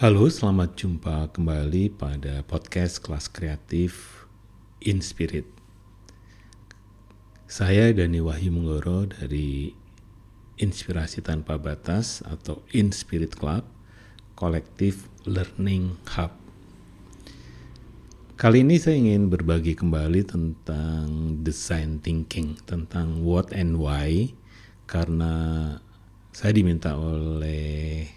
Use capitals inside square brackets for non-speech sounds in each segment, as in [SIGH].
Halo, selamat jumpa kembali pada podcast kelas kreatif Inspirit. Saya Dani Wahyu Munggoro dari Inspirasi Tanpa Batas atau Inspirit Club, kolektif Learning Hub. Kali ini saya ingin berbagi kembali tentang design thinking, tentang what and why, karena saya diminta oleh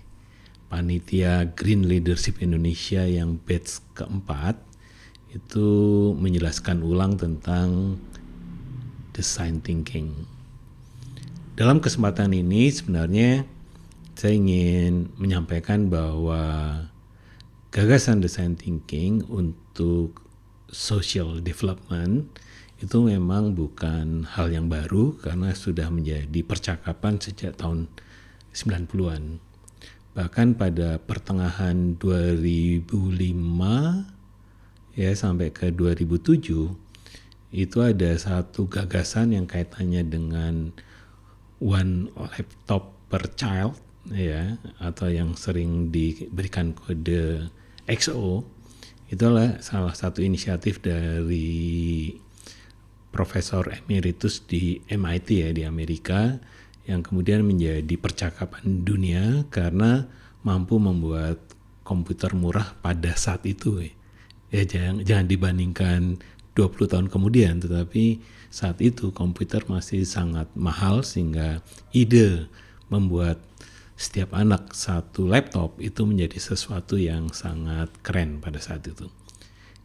panitia Green Leadership Indonesia yang batch keempat itu menjelaskan ulang tentang design thinking. Dalam kesempatan ini sebenarnya saya ingin menyampaikan bahwa gagasan design thinking untuk social development itu memang bukan hal yang baru karena sudah menjadi percakapan sejak tahun 90-an bahkan pada pertengahan 2005 ya sampai ke 2007 itu ada satu gagasan yang kaitannya dengan one laptop per child ya atau yang sering diberikan kode XO itulah salah satu inisiatif dari profesor emeritus di MIT ya di Amerika yang kemudian menjadi percakapan dunia karena mampu membuat komputer murah pada saat itu. Ya jangan, jangan dibandingkan 20 tahun kemudian, tetapi saat itu komputer masih sangat mahal sehingga ide membuat setiap anak satu laptop itu menjadi sesuatu yang sangat keren pada saat itu.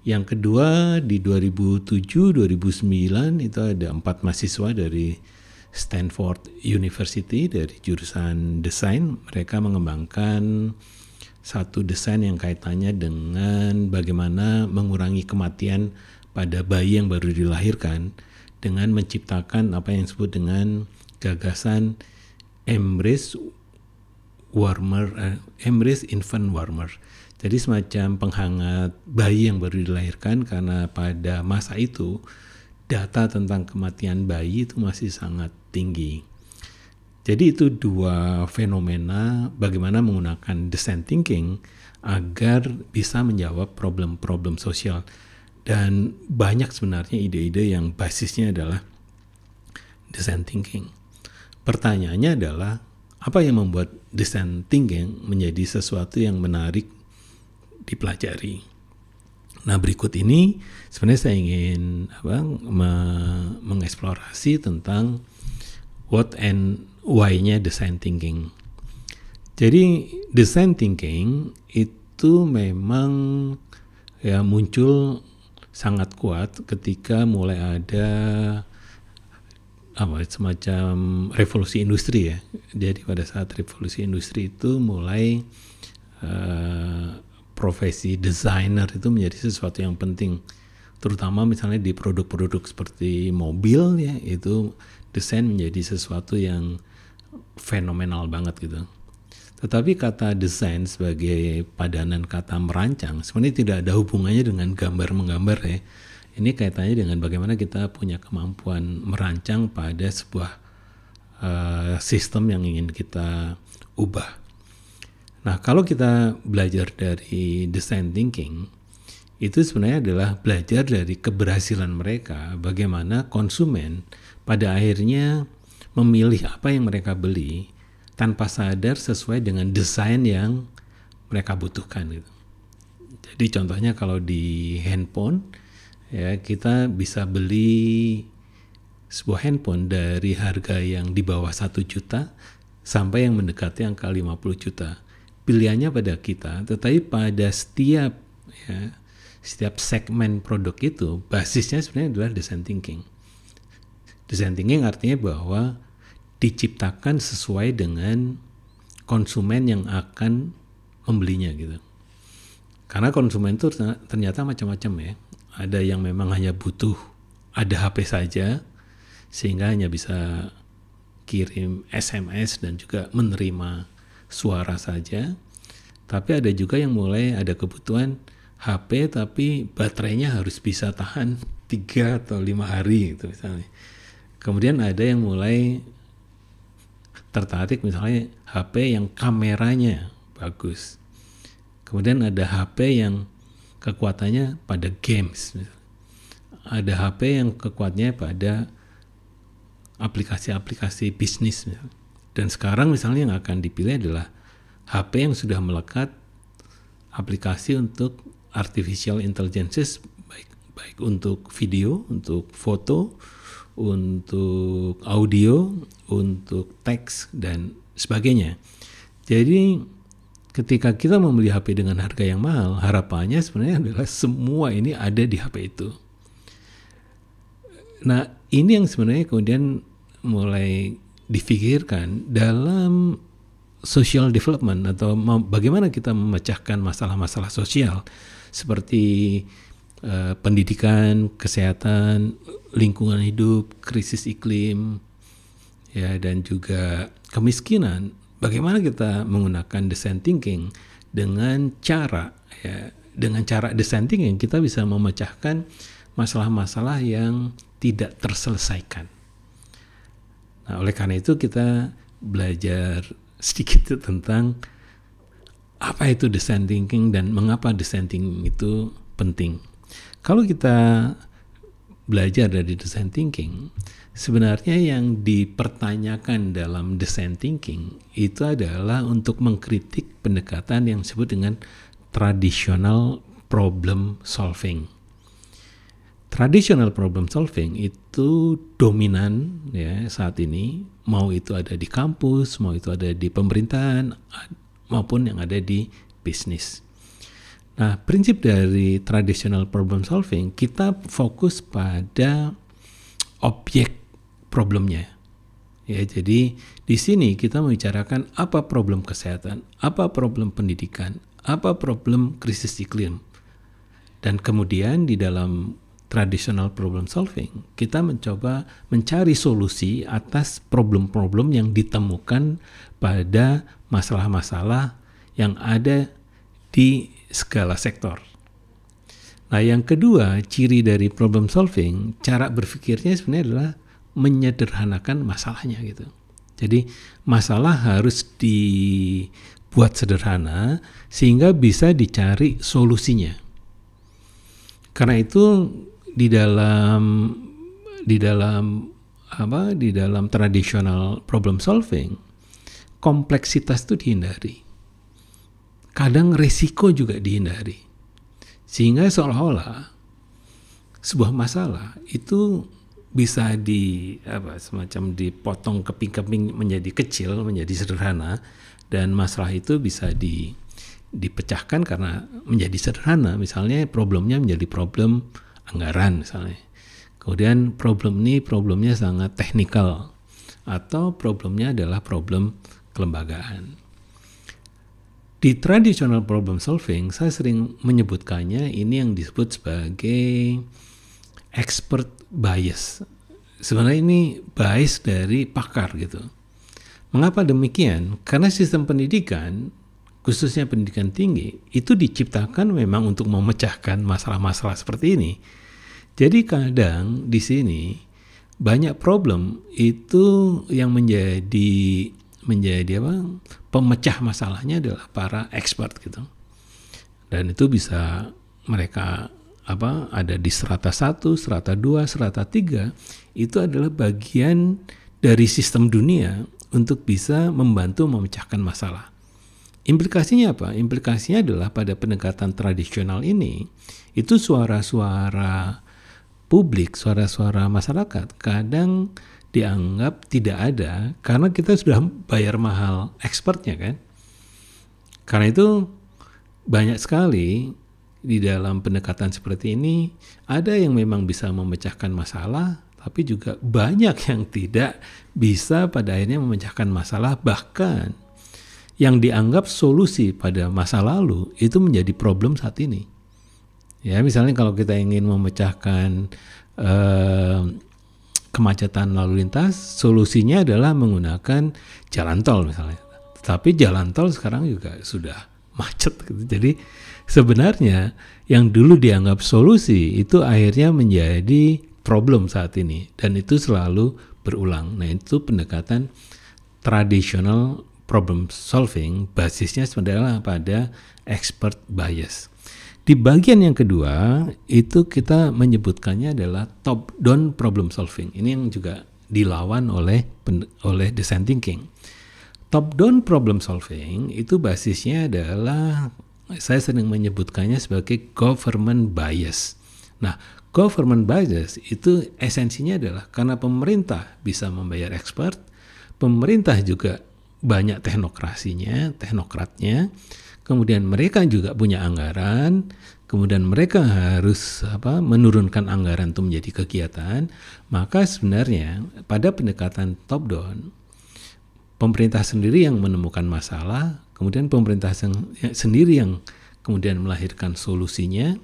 Yang kedua di 2007-2009 itu ada empat mahasiswa dari Stanford University dari jurusan desain mereka mengembangkan satu desain yang kaitannya dengan bagaimana mengurangi kematian pada bayi yang baru dilahirkan dengan menciptakan apa yang disebut dengan gagasan embrace warmer uh, embrace infant warmer. Jadi semacam penghangat bayi yang baru dilahirkan karena pada masa itu data tentang kematian bayi itu masih sangat tinggi. Jadi itu dua fenomena bagaimana menggunakan design thinking agar bisa menjawab problem-problem sosial. Dan banyak sebenarnya ide-ide yang basisnya adalah design thinking. Pertanyaannya adalah apa yang membuat design thinking menjadi sesuatu yang menarik dipelajari? Nah berikut ini sebenarnya saya ingin apa, me mengeksplorasi tentang what and why-nya design thinking. Jadi design thinking itu memang ya muncul sangat kuat ketika mulai ada apa semacam revolusi industri ya. Jadi pada saat revolusi industri itu mulai uh, profesi desainer itu menjadi sesuatu yang penting terutama misalnya di produk-produk seperti mobil ya itu desain menjadi sesuatu yang fenomenal banget gitu. Tetapi kata desain sebagai padanan kata merancang sebenarnya tidak ada hubungannya dengan gambar menggambar ya. Ini kaitannya dengan bagaimana kita punya kemampuan merancang pada sebuah uh, sistem yang ingin kita ubah. Nah, kalau kita belajar dari design thinking, itu sebenarnya adalah belajar dari keberhasilan mereka bagaimana konsumen pada akhirnya memilih apa yang mereka beli tanpa sadar sesuai dengan desain yang mereka butuhkan gitu. Jadi contohnya kalau di handphone ya kita bisa beli sebuah handphone dari harga yang di bawah 1 juta sampai yang mendekati angka 50 juta pilihannya pada kita, tetapi pada setiap ya, setiap segmen produk itu basisnya sebenarnya adalah design thinking. Design thinking artinya bahwa diciptakan sesuai dengan konsumen yang akan membelinya gitu. Karena konsumen itu ternyata macam-macam ya. Ada yang memang hanya butuh ada HP saja sehingga hanya bisa kirim SMS dan juga menerima suara saja, tapi ada juga yang mulai ada kebutuhan HP tapi baterainya harus bisa tahan 3 atau 5 hari gitu misalnya. Kemudian ada yang mulai tertarik misalnya HP yang kameranya bagus. Kemudian ada HP yang kekuatannya pada games. Ada HP yang kekuatannya pada aplikasi-aplikasi bisnis. Misalnya dan sekarang misalnya yang akan dipilih adalah HP yang sudah melekat aplikasi untuk artificial intelligence baik baik untuk video, untuk foto, untuk audio, untuk teks dan sebagainya. Jadi ketika kita membeli HP dengan harga yang mahal, harapannya sebenarnya adalah semua ini ada di HP itu. Nah, ini yang sebenarnya kemudian mulai difikirkan dalam social development atau bagaimana kita memecahkan masalah-masalah sosial seperti uh, pendidikan, kesehatan, lingkungan hidup, krisis iklim, ya dan juga kemiskinan. Bagaimana kita menggunakan design thinking dengan cara ya dengan cara design thinking kita bisa memecahkan masalah-masalah yang tidak terselesaikan. Nah, oleh karena itu kita belajar sedikit [LAUGHS] tentang apa itu design thinking dan mengapa design thinking itu penting. Kalau kita belajar dari design thinking, sebenarnya yang dipertanyakan dalam design thinking itu adalah untuk mengkritik pendekatan yang disebut dengan traditional problem solving traditional problem solving itu dominan ya saat ini mau itu ada di kampus, mau itu ada di pemerintahan maupun yang ada di bisnis. Nah, prinsip dari traditional problem solving kita fokus pada objek problemnya. Ya, jadi di sini kita membicarakan apa problem kesehatan, apa problem pendidikan, apa problem krisis iklim. Dan kemudian di dalam traditional problem solving, kita mencoba mencari solusi atas problem-problem yang ditemukan pada masalah-masalah yang ada di segala sektor. Nah, yang kedua, ciri dari problem solving, cara berpikirnya sebenarnya adalah menyederhanakan masalahnya gitu. Jadi, masalah harus dibuat sederhana sehingga bisa dicari solusinya. Karena itu di dalam di dalam apa di dalam tradisional problem solving kompleksitas itu dihindari. Kadang resiko juga dihindari. Sehingga seolah-olah sebuah masalah itu bisa di apa semacam dipotong keping-keping menjadi kecil, menjadi sederhana dan masalah itu bisa di dipecahkan karena menjadi sederhana. Misalnya problemnya menjadi problem anggaran misalnya. Kemudian problem ini problemnya sangat teknikal atau problemnya adalah problem kelembagaan. Di traditional problem solving, saya sering menyebutkannya ini yang disebut sebagai expert bias. Sebenarnya ini bias dari pakar gitu. Mengapa demikian? Karena sistem pendidikan khususnya pendidikan tinggi, itu diciptakan memang untuk memecahkan masalah-masalah seperti ini. Jadi kadang di sini banyak problem itu yang menjadi menjadi apa pemecah masalahnya adalah para expert gitu dan itu bisa mereka apa ada di serata satu, serata dua, serata tiga itu adalah bagian dari sistem dunia untuk bisa membantu memecahkan masalah. Implikasinya apa? Implikasinya adalah pada pendekatan tradisional ini, itu suara-suara publik, suara-suara masyarakat kadang dianggap tidak ada karena kita sudah bayar mahal expertnya kan. Karena itu banyak sekali di dalam pendekatan seperti ini ada yang memang bisa memecahkan masalah tapi juga banyak yang tidak bisa pada akhirnya memecahkan masalah bahkan yang dianggap solusi pada masa lalu itu menjadi problem saat ini. Ya, misalnya kalau kita ingin memecahkan eh, kemacetan lalu lintas, solusinya adalah menggunakan jalan tol misalnya. Tapi jalan tol sekarang juga sudah macet gitu. Jadi sebenarnya yang dulu dianggap solusi itu akhirnya menjadi problem saat ini dan itu selalu berulang. Nah, itu pendekatan tradisional problem solving basisnya sebenarnya pada expert bias. Di bagian yang kedua itu kita menyebutkannya adalah top down problem solving. Ini yang juga dilawan oleh oleh design thinking. Top down problem solving itu basisnya adalah saya sering menyebutkannya sebagai government bias. Nah, government bias itu esensinya adalah karena pemerintah bisa membayar expert, pemerintah juga banyak teknokrasinya, teknokratnya. Kemudian mereka juga punya anggaran, kemudian mereka harus apa menurunkan anggaran itu menjadi kegiatan, maka sebenarnya pada pendekatan top down pemerintah sendiri yang menemukan masalah, kemudian pemerintah ya, sendiri yang kemudian melahirkan solusinya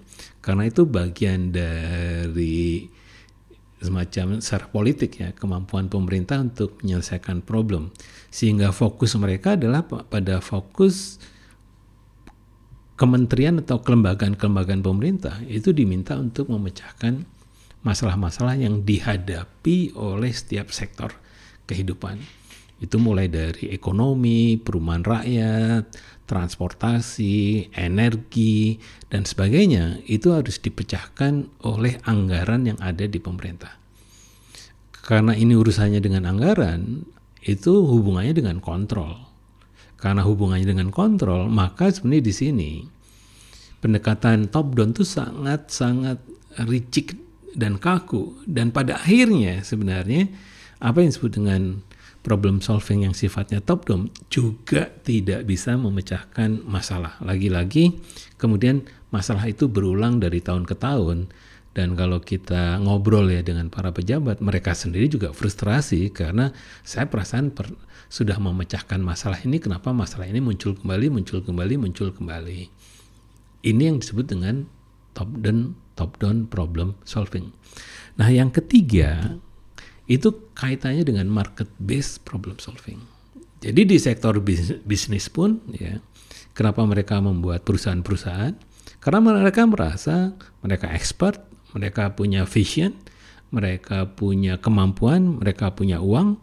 karena itu bagian dari semacam secara politik ya kemampuan pemerintah untuk menyelesaikan problem sehingga fokus mereka adalah pada fokus kementerian atau kelembagaan-kelembagaan pemerintah itu diminta untuk memecahkan masalah-masalah yang dihadapi oleh setiap sektor kehidupan itu mulai dari ekonomi, perumahan rakyat, transportasi, energi, dan sebagainya itu harus dipecahkan oleh anggaran yang ada di pemerintah. Karena ini urusannya dengan anggaran, itu hubungannya dengan kontrol. Karena hubungannya dengan kontrol, maka sebenarnya di sini pendekatan top down itu sangat-sangat ricik dan kaku dan pada akhirnya sebenarnya apa yang disebut dengan problem solving yang sifatnya top down juga tidak bisa memecahkan masalah. Lagi-lagi kemudian masalah itu berulang dari tahun ke tahun dan kalau kita ngobrol ya dengan para pejabat, mereka sendiri juga frustrasi karena saya perasaan per, sudah memecahkan masalah ini, kenapa masalah ini muncul kembali, muncul kembali, muncul kembali. Ini yang disebut dengan top down top down problem solving. Nah, yang ketiga itu kaitannya dengan market based problem solving. Jadi di sektor bisnis pun ya, kenapa mereka membuat perusahaan-perusahaan? Karena mereka merasa mereka expert, mereka punya vision, mereka punya kemampuan, mereka punya uang,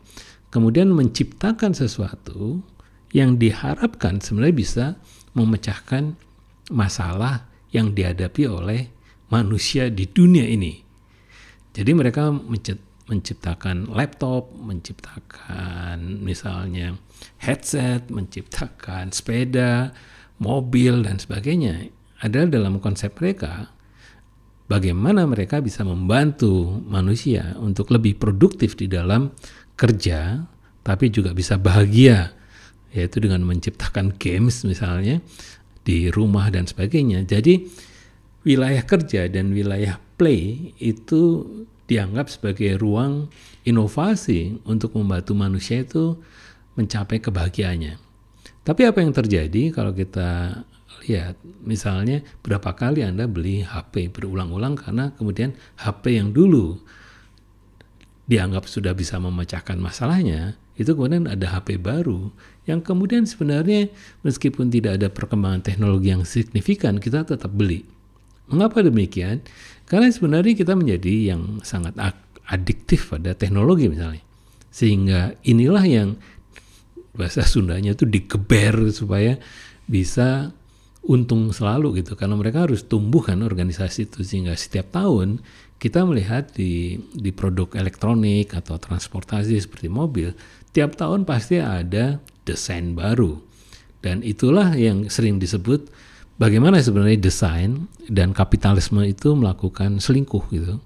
kemudian menciptakan sesuatu yang diharapkan sebenarnya bisa memecahkan masalah yang dihadapi oleh manusia di dunia ini. Jadi mereka menciptakan laptop, menciptakan misalnya headset, menciptakan sepeda, mobil dan sebagainya adalah dalam konsep mereka bagaimana mereka bisa membantu manusia untuk lebih produktif di dalam kerja tapi juga bisa bahagia yaitu dengan menciptakan games misalnya di rumah dan sebagainya. Jadi wilayah kerja dan wilayah play itu dianggap sebagai ruang inovasi untuk membantu manusia itu mencapai kebahagiaannya. Tapi apa yang terjadi kalau kita lihat misalnya berapa kali Anda beli HP berulang-ulang karena kemudian HP yang dulu dianggap sudah bisa memecahkan masalahnya, itu kemudian ada HP baru yang kemudian sebenarnya meskipun tidak ada perkembangan teknologi yang signifikan, kita tetap beli. Mengapa demikian? Karena sebenarnya kita menjadi yang sangat adiktif pada teknologi misalnya. Sehingga inilah yang bahasa Sundanya itu digeber supaya bisa untung selalu gitu karena mereka harus tumbuh kan organisasi itu sehingga setiap tahun kita melihat di di produk elektronik atau transportasi seperti mobil tiap tahun pasti ada desain baru dan itulah yang sering disebut bagaimana ya sebenarnya desain dan kapitalisme itu melakukan selingkuh gitu.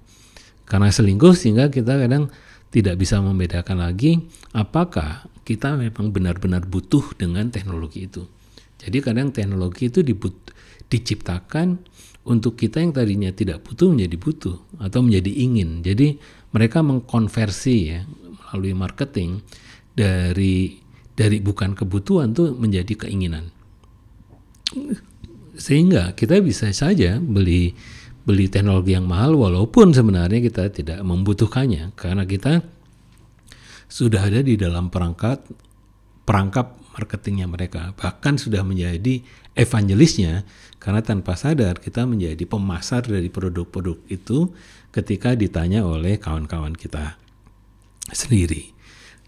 Karena selingkuh sehingga kita kadang tidak bisa membedakan lagi apakah kita memang benar-benar butuh dengan teknologi itu. Jadi kadang teknologi itu dibut diciptakan untuk kita yang tadinya tidak butuh menjadi butuh atau menjadi ingin. Jadi mereka mengkonversi ya melalui marketing dari dari bukan kebutuhan tuh menjadi keinginan sehingga kita bisa saja beli beli teknologi yang mahal walaupun sebenarnya kita tidak membutuhkannya karena kita sudah ada di dalam perangkat perangkap marketingnya mereka bahkan sudah menjadi evangelisnya karena tanpa sadar kita menjadi pemasar dari produk-produk itu ketika ditanya oleh kawan-kawan kita sendiri.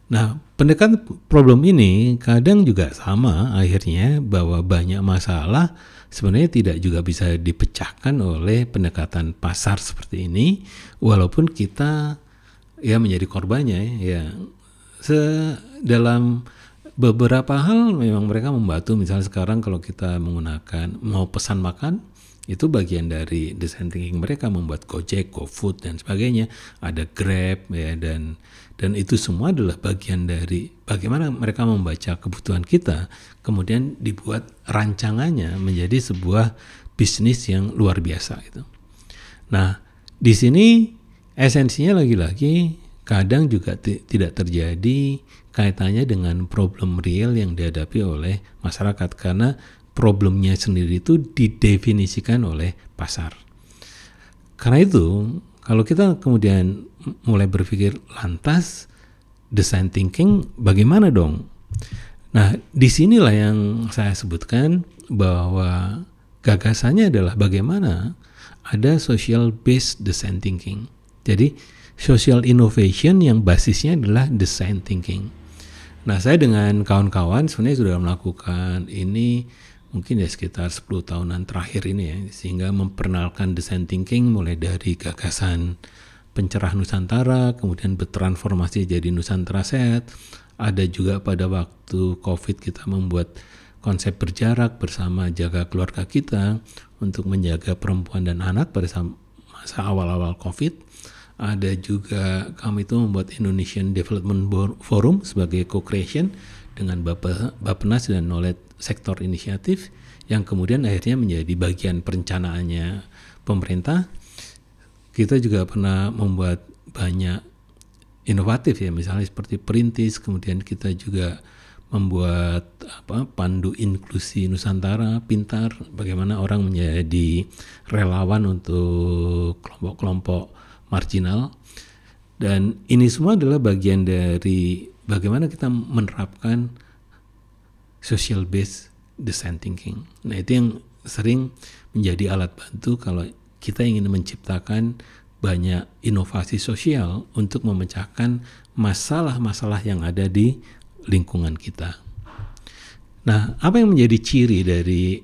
Nah, pendekatan problem ini kadang juga sama akhirnya bahwa banyak masalah sebenarnya tidak juga bisa dipecahkan oleh pendekatan pasar seperti ini walaupun kita ya menjadi korbannya ya. Se dalam beberapa hal memang mereka membantu misalnya sekarang kalau kita menggunakan mau pesan makan itu bagian dari design thinking mereka membuat Gojek, GoFood dan sebagainya, ada Grab ya dan dan itu semua adalah bagian dari bagaimana mereka membaca kebutuhan kita, kemudian dibuat rancangannya menjadi sebuah bisnis yang luar biasa itu. Nah, di sini esensinya lagi-lagi kadang juga tidak terjadi kaitannya dengan problem real yang dihadapi oleh masyarakat karena problemnya sendiri itu didefinisikan oleh pasar. Karena itu, kalau kita kemudian mulai berpikir lantas design thinking bagaimana dong? Nah, disinilah yang saya sebutkan bahwa gagasannya adalah bagaimana ada social based design thinking. Jadi social innovation yang basisnya adalah design thinking. Nah, saya dengan kawan-kawan sebenarnya sudah melakukan ini mungkin ya sekitar 10 tahunan terakhir ini ya sehingga memperkenalkan design thinking mulai dari gagasan pencerah Nusantara, kemudian bertransformasi jadi Nusantara Set. Ada juga pada waktu COVID kita membuat konsep berjarak bersama jaga keluarga kita untuk menjaga perempuan dan anak pada masa awal-awal COVID. Ada juga kami itu membuat Indonesian Development Forum sebagai co-creation dengan Bappenas dan Nolet Sektor Inisiatif yang kemudian akhirnya menjadi bagian perencanaannya pemerintah kita juga pernah membuat banyak inovatif ya misalnya seperti perintis kemudian kita juga membuat apa pandu inklusi Nusantara pintar bagaimana orang menjadi relawan untuk kelompok-kelompok marginal dan ini semua adalah bagian dari bagaimana kita menerapkan social based design thinking. Nah, itu yang sering menjadi alat bantu kalau kita ingin menciptakan banyak inovasi sosial untuk memecahkan masalah-masalah yang ada di lingkungan kita. Nah, apa yang menjadi ciri dari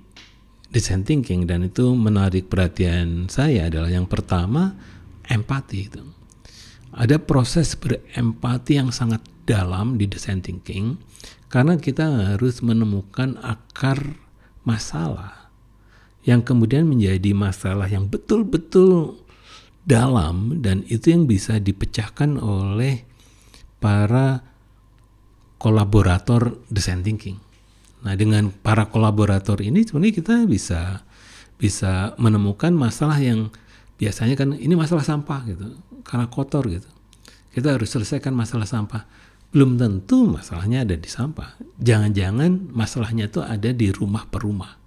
design thinking dan itu menarik perhatian saya adalah yang pertama empati itu. Ada proses berempati yang sangat dalam di design thinking karena kita harus menemukan akar masalah yang kemudian menjadi masalah yang betul-betul dalam dan itu yang bisa dipecahkan oleh para kolaborator design thinking. Nah, dengan para kolaborator ini sebenarnya kita bisa bisa menemukan masalah yang biasanya kan ini masalah sampah gitu, karena kotor gitu. Kita harus selesaikan masalah sampah. Belum tentu masalahnya ada di sampah. Jangan-jangan masalahnya itu ada di rumah per rumah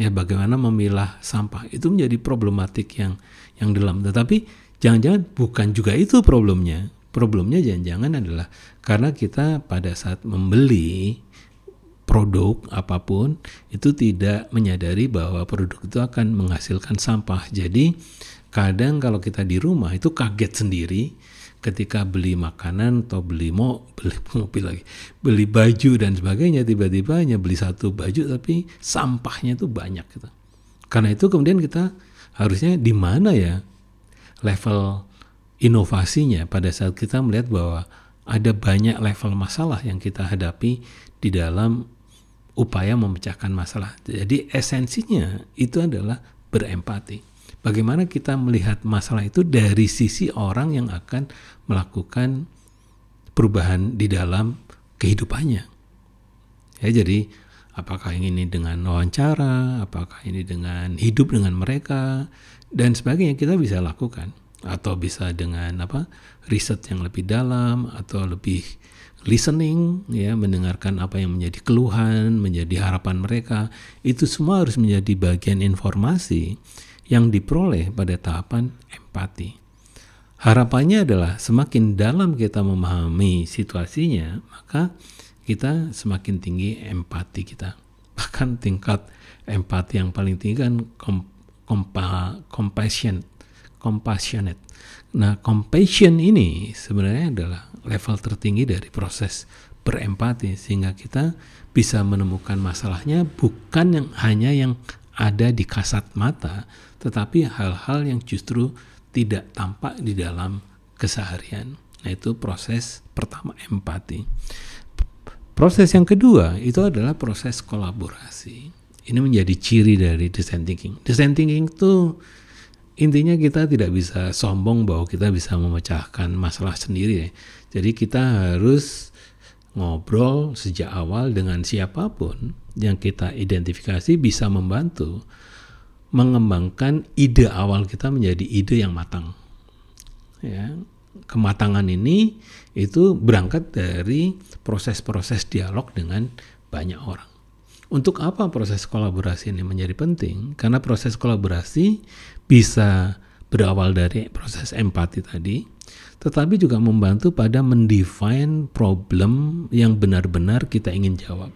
ya bagaimana memilah sampah itu menjadi problematik yang yang dalam tetapi jangan-jangan bukan juga itu problemnya problemnya jangan-jangan adalah karena kita pada saat membeli produk apapun itu tidak menyadari bahwa produk itu akan menghasilkan sampah jadi kadang kalau kita di rumah itu kaget sendiri ketika beli makanan atau beli mo [LAUGHS] beli mobil lagi beli baju dan sebagainya tiba-tiba hanya beli satu baju tapi sampahnya itu banyak gitu karena itu kemudian kita harusnya di mana ya level inovasinya pada saat kita melihat bahwa ada banyak level masalah yang kita hadapi di dalam upaya memecahkan masalah jadi esensinya itu adalah berempati Bagaimana kita melihat masalah itu dari sisi orang yang akan melakukan perubahan di dalam kehidupannya. Ya, jadi apakah ini dengan wawancara, apakah ini dengan hidup dengan mereka dan sebagainya kita bisa lakukan atau bisa dengan apa riset yang lebih dalam atau lebih listening ya mendengarkan apa yang menjadi keluhan menjadi harapan mereka itu semua harus menjadi bagian informasi yang diperoleh pada tahapan empati. Harapannya adalah semakin dalam kita memahami situasinya, maka kita semakin tinggi empati kita. [LAUGHS] Bahkan tingkat empati yang paling tinggi kan kompa, compassion, compassionate. Nah, compassion ini sebenarnya adalah level tertinggi dari proses berempati sehingga kita bisa menemukan masalahnya bukan yang hanya yang ada di kasat mata, tetapi hal-hal yang justru tidak tampak di dalam keseharian. Nah, itu proses pertama empati. Proses yang kedua itu adalah proses kolaborasi. Ini menjadi ciri dari design thinking. Design thinking itu intinya kita tidak bisa sombong bahwa kita bisa memecahkan masalah sendiri. Ya. Jadi kita harus ngobrol sejak awal dengan siapapun yang kita identifikasi bisa membantu mengembangkan ide awal kita menjadi ide yang matang. Ya, kematangan ini itu berangkat dari proses-proses dialog dengan banyak orang. Untuk apa proses kolaborasi ini menjadi penting? Karena proses kolaborasi bisa berawal dari proses empati tadi, tetapi juga membantu pada mendefine problem yang benar-benar kita ingin jawab.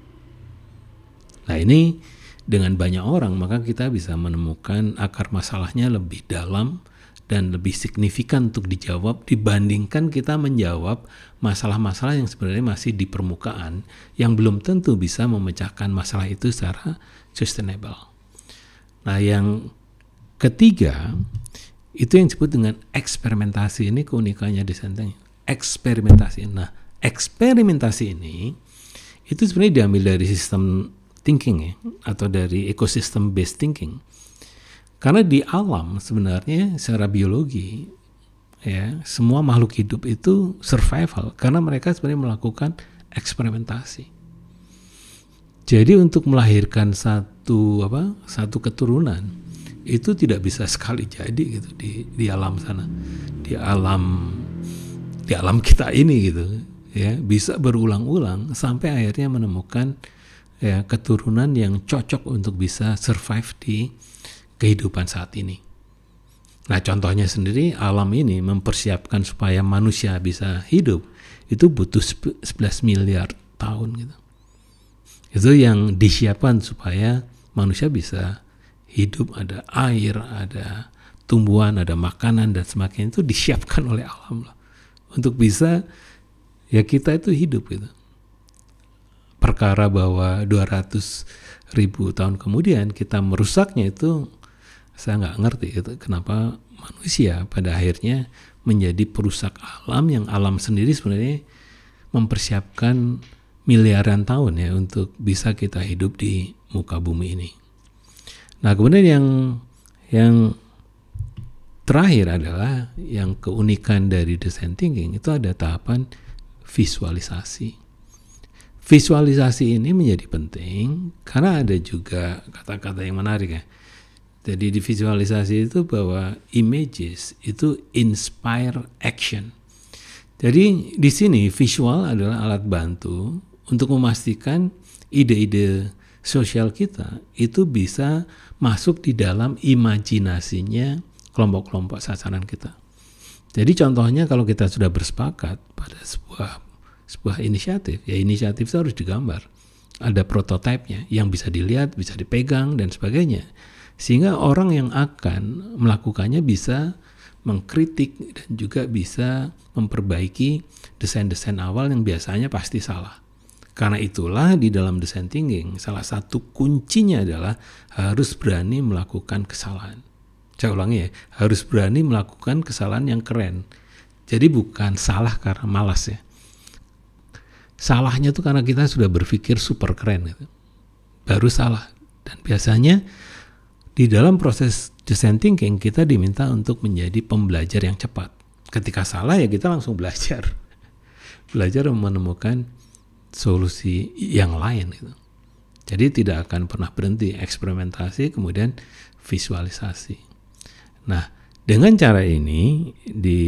Nah ini dengan banyak orang maka kita bisa menemukan akar masalahnya lebih dalam dan lebih signifikan untuk dijawab dibandingkan kita menjawab masalah-masalah yang sebenarnya masih di permukaan yang belum tentu bisa memecahkan masalah itu secara sustainable. Nah, yang ketiga, itu yang disebut dengan eksperimentasi. Ini keunikannya desain tank. Eksperimentasi. Nah, eksperimentasi ini itu sebenarnya diambil dari sistem thinking ya, atau dari ekosistem based thinking. Karena di alam sebenarnya secara biologi ya, semua makhluk hidup itu survival karena mereka sebenarnya melakukan eksperimentasi. Jadi untuk melahirkan satu apa? satu keturunan itu tidak bisa sekali jadi gitu di di alam sana di alam di alam kita ini gitu ya bisa berulang-ulang sampai akhirnya menemukan ya keturunan yang cocok untuk bisa survive di kehidupan saat ini. Nah, contohnya sendiri alam ini mempersiapkan supaya manusia bisa hidup itu butuh 11 miliar tahun gitu. Itu yang disiapkan supaya manusia bisa hidup, ada air, ada tumbuhan, ada makanan dan semakin itu disiapkan oleh alam lah Untuk bisa ya kita itu hidup gitu. Perkara bahwa 200 ribu tahun kemudian kita merusaknya itu saya nggak ngerti itu kenapa manusia pada akhirnya menjadi perusak alam yang alam sendiri sebenarnya mempersiapkan miliaran tahun ya untuk bisa kita hidup di muka bumi ini. Nah, kemudian yang yang terakhir adalah yang keunikan dari design thinking itu ada tahapan visualisasi. Visualisasi ini menjadi penting karena ada juga kata-kata yang menarik ya. Jadi di visualisasi itu bahwa images itu inspire action. Jadi di sini visual adalah alat bantu untuk memastikan ide-ide sosial kita itu bisa masuk di dalam imajinasinya kelompok-kelompok sasaran kita. Jadi contohnya kalau kita sudah bersepakat pada sebuah sebuah inisiatif, ya inisiatif itu harus digambar. Ada prototipenya yang bisa dilihat, bisa dipegang dan sebagainya. Sehingga orang yang akan melakukannya bisa mengkritik dan juga bisa memperbaiki desain-desain awal yang biasanya pasti salah. Karena itulah di dalam desain thinking salah satu kuncinya adalah harus berani melakukan kesalahan. Saya ulangi ya, harus berani melakukan kesalahan yang keren. Jadi bukan salah karena malas ya. Salahnya itu karena kita sudah berpikir super keren gitu. Baru salah. Dan biasanya di dalam proses desain thinking kita diminta untuk menjadi pembelajar yang cepat. Ketika salah ya kita langsung belajar. [LAUGHS] belajar menemukan solusi yang lain gitu. Jadi tidak akan pernah berhenti eksperimentasi kemudian visualisasi. Nah, dengan cara ini di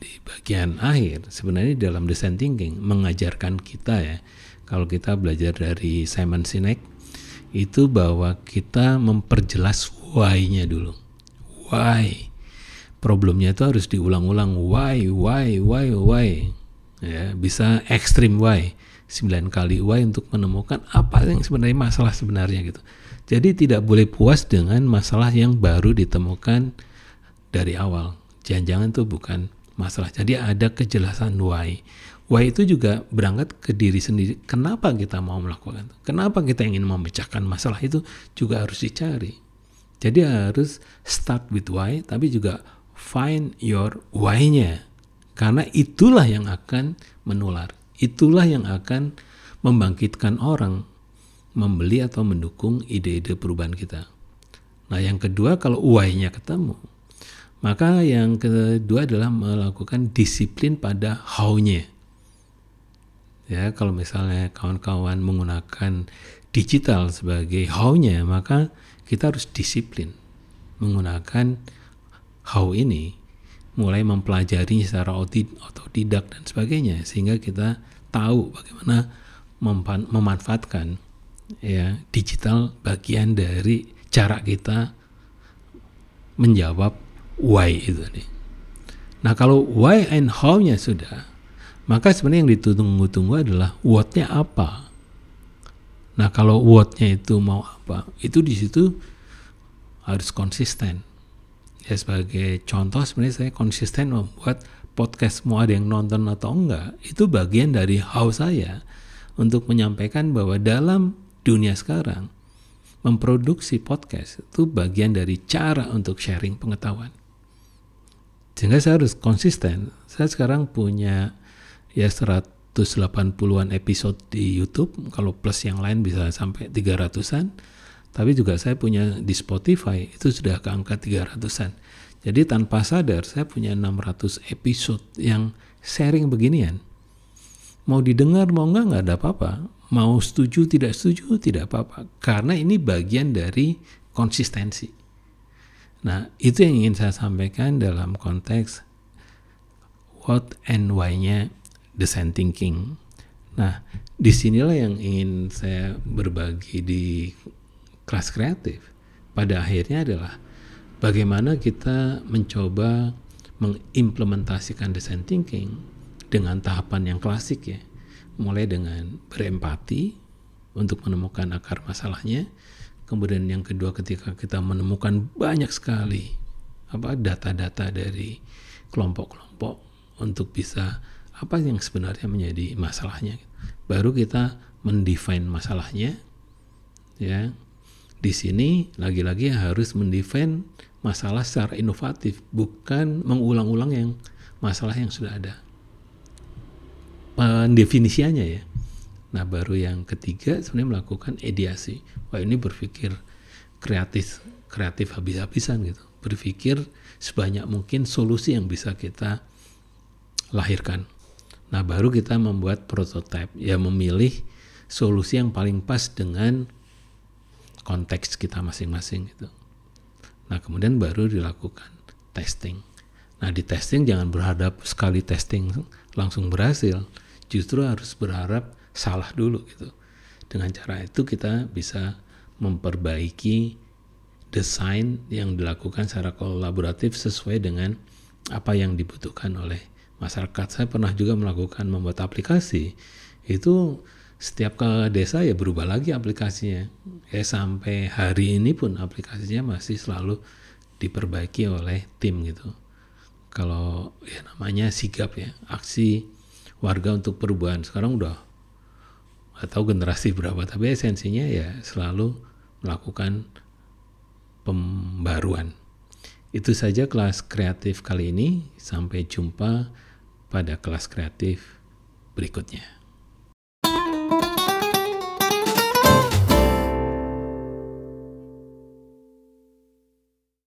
di bagian akhir sebenarnya dalam design thinking mengajarkan kita ya kalau kita belajar dari Simon Sinek itu bahwa kita memperjelas why-nya dulu. Why? Problemnya itu harus diulang-ulang why, why, why, why ya, bisa ekstrim Y 9 kali Y untuk menemukan apa yang sebenarnya masalah sebenarnya gitu. Jadi tidak boleh puas dengan masalah yang baru ditemukan dari awal. Jangan-jangan itu bukan masalah. Jadi ada kejelasan y y itu juga berangkat ke diri sendiri. Kenapa kita mau melakukan itu? Kenapa kita ingin memecahkan masalah itu juga harus dicari. Jadi harus start with y tapi juga find your y nya karena itulah yang akan menular. Itulah yang akan membangkitkan orang membeli atau mendukung ide-ide perubahan kita. Nah, yang kedua kalau uainya ketemu, maka yang kedua adalah melakukan disiplin pada how-nya. Ya, kalau misalnya kawan-kawan menggunakan digital sebagai how-nya, maka kita harus disiplin menggunakan how ini mulai mempelajari secara otodidak dan sebagainya sehingga kita tahu bagaimana memanfaatkan ya digital bagian dari cara kita menjawab why itu nih. Nah kalau why and how-nya sudah, maka sebenarnya yang ditunggu-tunggu adalah what-nya apa. Nah kalau what-nya itu mau apa, itu di situ harus konsisten ya sebagai contoh sebenarnya saya konsisten membuat podcast mau ada yang nonton atau enggak itu bagian dari how saya untuk menyampaikan bahwa dalam dunia sekarang memproduksi podcast itu bagian dari cara untuk sharing pengetahuan. Sehingga saya harus konsisten. Saya sekarang punya ya 180-an episode di YouTube, kalau plus yang lain bisa sampai 300-an tapi juga saya punya di Spotify itu sudah ke angka 300-an. Jadi tanpa sadar saya punya 600 episode yang sharing beginian. Mau didengar mau enggak nggak ada apa-apa. Mau setuju tidak setuju tidak apa-apa. Karena ini bagian dari konsistensi. Nah itu yang ingin saya sampaikan dalam konteks what and why-nya design thinking. Nah disinilah yang ingin saya berbagi di kelas kreatif pada akhirnya adalah bagaimana kita mencoba mengimplementasikan design thinking dengan tahapan yang klasik ya mulai dengan berempati untuk menemukan akar masalahnya kemudian yang kedua ketika kita menemukan banyak sekali apa data-data dari kelompok-kelompok untuk bisa apa yang sebenarnya menjadi masalahnya baru kita mendefine masalahnya ya di sini lagi-lagi harus mendefend masalah secara inovatif, bukan mengulang-ulang yang masalah yang sudah ada. Pendefinisiannya ya. Nah baru yang ketiga sebenarnya melakukan ediasi Wah ini berpikir kreatif, kreatif habis-habisan gitu. Berpikir sebanyak mungkin solusi yang bisa kita lahirkan. Nah baru kita membuat prototipe, ya memilih solusi yang paling pas dengan konteks kita masing-masing itu. Nah kemudian baru dilakukan testing. Nah di testing jangan berharap sekali testing langsung berhasil, justru harus berharap salah dulu gitu. Dengan cara itu kita bisa memperbaiki desain yang dilakukan secara kolaboratif sesuai dengan apa yang dibutuhkan oleh masyarakat. Saya pernah juga melakukan membuat aplikasi itu setiap ke desa ya berubah lagi aplikasinya. Ya sampai hari ini pun aplikasinya masih selalu diperbaiki oleh tim gitu. Kalau ya namanya sigap ya, aksi warga untuk perubahan. Sekarang udah atau generasi berapa, tapi esensinya ya selalu melakukan pembaruan. Itu saja kelas kreatif kali ini. Sampai jumpa pada kelas kreatif berikutnya.